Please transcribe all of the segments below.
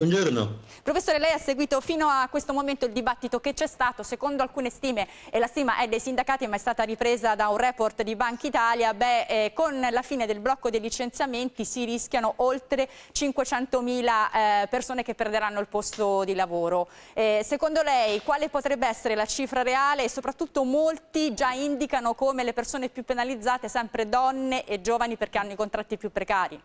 Buongiorno. Professore, lei ha seguito fino a questo momento il dibattito che c'è stato. Secondo alcune stime, e la stima è dei sindacati ma è stata ripresa da un report di Banca Italia, beh, eh, con la fine del blocco dei licenziamenti si rischiano oltre 500.000 eh, persone che perderanno il posto di lavoro. Eh, secondo lei, quale potrebbe essere la cifra reale e soprattutto molti già indicano come le persone più penalizzate sempre donne e giovani perché hanno i contratti più precari?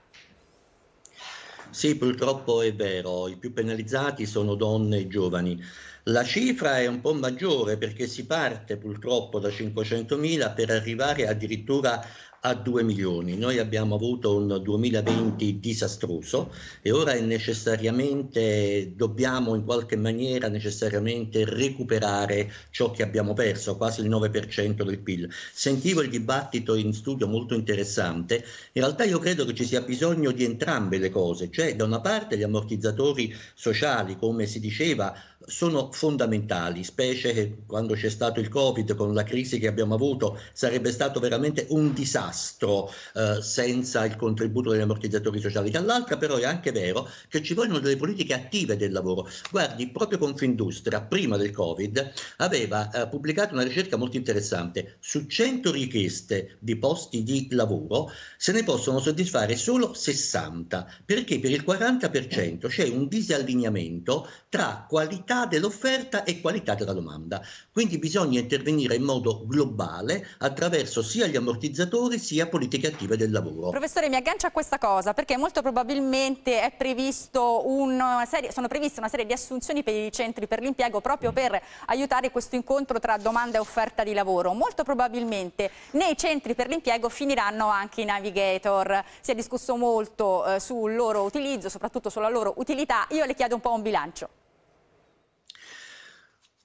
Sì, purtroppo è vero, i più penalizzati sono donne e giovani. La cifra è un po' maggiore perché si parte purtroppo da 500.000 per arrivare addirittura a 2 milioni. Noi abbiamo avuto un 2020 disastroso e ora necessariamente dobbiamo in qualche maniera necessariamente recuperare ciò che abbiamo perso, quasi il 9% del PIL. Sentivo il dibattito in studio molto interessante. In realtà io credo che ci sia bisogno di entrambe le cose, cioè da una parte gli ammortizzatori sociali, come si diceva, sono fondamentali, specie quando c'è stato il Covid, con la crisi che abbiamo avuto, sarebbe stato veramente un disastro eh, senza il contributo degli ammortizzatori sociali. Dall'altra però è anche vero che ci vogliono delle politiche attive del lavoro. Guardi, proprio Confindustria, prima del Covid, aveva eh, pubblicato una ricerca molto interessante. Su 100 richieste di posti di lavoro se ne possono soddisfare solo 60, perché per il 40% c'è un disallineamento tra qualità qualità dell'offerta e qualità della domanda. Quindi bisogna intervenire in modo globale attraverso sia gli ammortizzatori sia politiche attive del lavoro. Professore, mi aggancio a questa cosa perché molto probabilmente è previsto una serie, sono previste una serie di assunzioni per i centri per l'impiego proprio per aiutare questo incontro tra domanda e offerta di lavoro. Molto probabilmente nei centri per l'impiego finiranno anche i navigator. Si è discusso molto eh, sul loro utilizzo, soprattutto sulla loro utilità. Io le chiedo un po' un bilancio.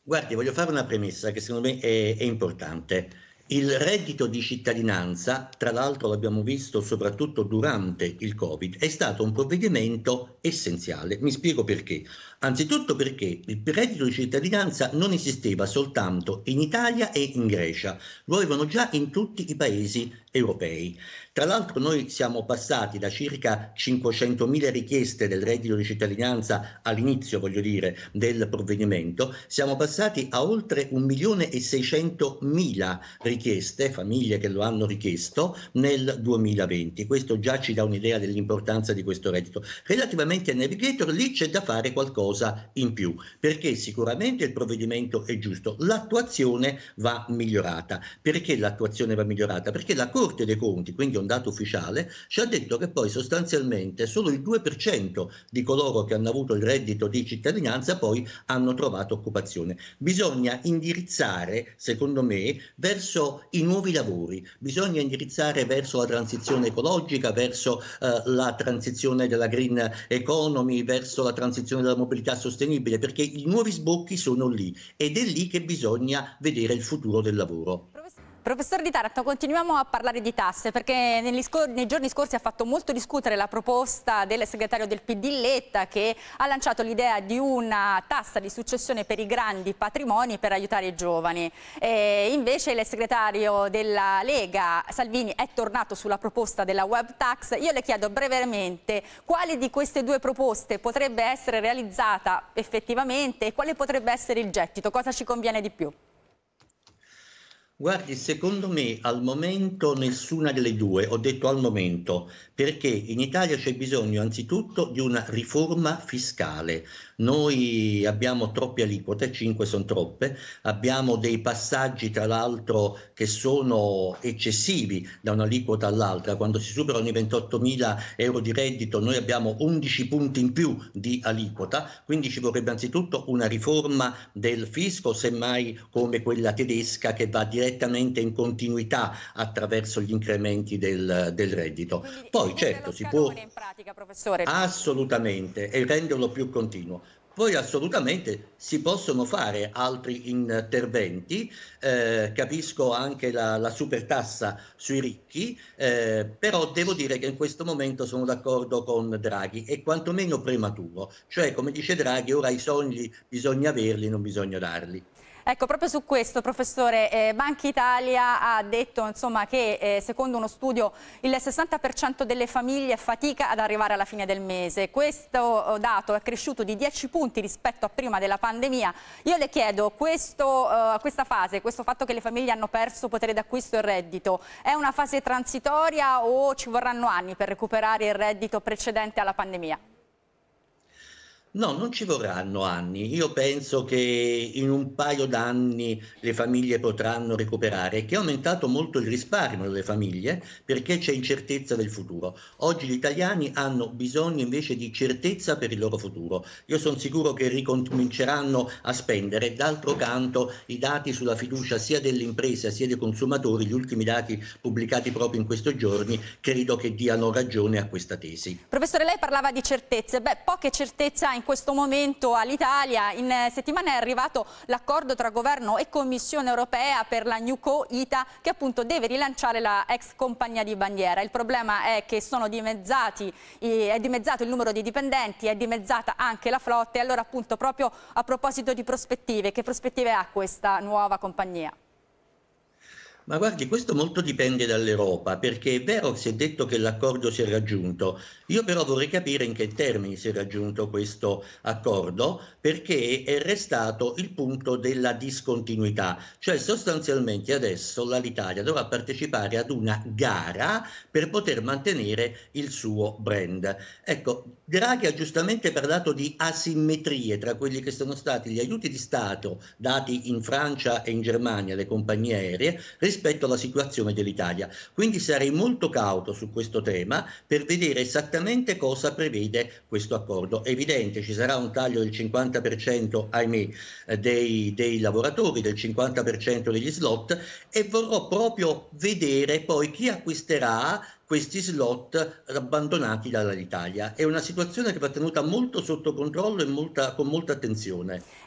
Guardi, voglio fare una premessa che secondo me è, è importante. Il reddito di cittadinanza, tra l'altro l'abbiamo visto soprattutto durante il Covid, è stato un provvedimento essenziale. Mi spiego perché. Anzitutto perché il reddito di cittadinanza non esisteva soltanto in Italia e in Grecia, lo avevano già in tutti i paesi europei. Tra l'altro noi siamo passati da circa 500.000 richieste del reddito di cittadinanza all'inizio, voglio dire, del provvedimento, siamo passati a oltre 1.600.000 richieste, famiglie che lo hanno richiesto, nel 2020. Questo già ci dà un'idea dell'importanza di questo reddito. Relativamente al Navigator, lì c'è da fare qualcosa in più, perché sicuramente il provvedimento è giusto, l'attuazione va migliorata. Perché l'attuazione va migliorata? Perché la Corte dei Conti, quindi dato ufficiale, ci ha detto che poi sostanzialmente solo il 2% di coloro che hanno avuto il reddito di cittadinanza poi hanno trovato occupazione. Bisogna indirizzare, secondo me, verso i nuovi lavori, bisogna indirizzare verso la transizione ecologica, verso eh, la transizione della green economy, verso la transizione della mobilità sostenibile, perché i nuovi sbocchi sono lì ed è lì che bisogna vedere il futuro del lavoro. Professor Di Taranto, continuiamo a parlare di tasse perché scor nei giorni scorsi ha fatto molto discutere la proposta del segretario del PD Letta che ha lanciato l'idea di una tassa di successione per i grandi patrimoni per aiutare i giovani. E invece il segretario della Lega Salvini è tornato sulla proposta della web tax. Io le chiedo brevemente quale di queste due proposte potrebbe essere realizzata effettivamente e quale potrebbe essere il gettito, cosa ci conviene di più? Guardi, secondo me al momento nessuna delle due, ho detto al momento, perché in Italia c'è bisogno anzitutto di una riforma fiscale. Noi abbiamo troppe aliquote, 5 sono troppe, abbiamo dei passaggi tra l'altro che sono eccessivi da un'aliquota all'altra, quando si superano i 28 mila euro di reddito noi abbiamo 11 punti in più di aliquota, quindi ci vorrebbe anzitutto una riforma del fisco, semmai come quella tedesca che va direttamente direttamente in continuità attraverso gli incrementi del, del reddito. Quindi, Poi certo si può... In pratica, professore. Assolutamente, e renderlo più continuo. Poi assolutamente si possono fare altri interventi, eh, capisco anche la, la supertassa sui ricchi, eh, però devo dire che in questo momento sono d'accordo con Draghi, è quantomeno prematuro, cioè come dice Draghi ora i sogni bisogna averli, non bisogna darli. Ecco, proprio su questo, professore, eh, Banca Italia ha detto insomma, che eh, secondo uno studio il 60% delle famiglie fatica ad arrivare alla fine del mese. Questo dato è cresciuto di 10 punti rispetto a prima della pandemia. Io le chiedo, questo, eh, questa fase, questo fatto che le famiglie hanno perso potere d'acquisto e reddito, è una fase transitoria o ci vorranno anni per recuperare il reddito precedente alla pandemia? No, non ci vorranno anni. Io penso che in un paio d'anni le famiglie potranno recuperare, che è aumentato molto il risparmio delle famiglie perché c'è incertezza del futuro. Oggi gli italiani hanno bisogno invece di certezza per il loro futuro. Io sono sicuro che ricominceranno a spendere. D'altro canto i dati sulla fiducia sia delle imprese sia dei consumatori, gli ultimi dati pubblicati proprio in questi giorni, credo che diano ragione a questa tesi. Professore, lei parlava di certezze. Beh, poche certezze in questo momento all'Italia. In eh, settimana è arrivato l'accordo tra governo e Commissione europea per la Newco ITA che appunto deve rilanciare la ex compagnia di bandiera. Il problema è che è dimezzato il numero di dipendenti, è dimezzata anche la flotta e allora appunto proprio a proposito di prospettive, che prospettive ha questa nuova compagnia? Ma guardi, questo molto dipende dall'Europa, perché è vero che si è detto che l'accordo si è raggiunto, io però vorrei capire in che termini si è raggiunto questo accordo, perché è restato il punto della discontinuità, cioè sostanzialmente adesso l'Italia dovrà partecipare ad una gara per poter mantenere il suo brand. Ecco, Draghi ha giustamente parlato di asimmetrie tra quelli che sono stati gli aiuti di Stato dati in Francia e in Germania alle compagnie aeree rispetto alla situazione dell'Italia. Quindi sarei molto cauto su questo tema per vedere esattamente cosa prevede questo accordo. È evidente, ci sarà un taglio del 50%, ahimè, eh, dei, dei lavoratori, del 50% degli slot e vorrò proprio vedere poi chi acquisterà questi slot abbandonati dall'Italia. È una situazione che va tenuta molto sotto controllo e molta, con molta attenzione.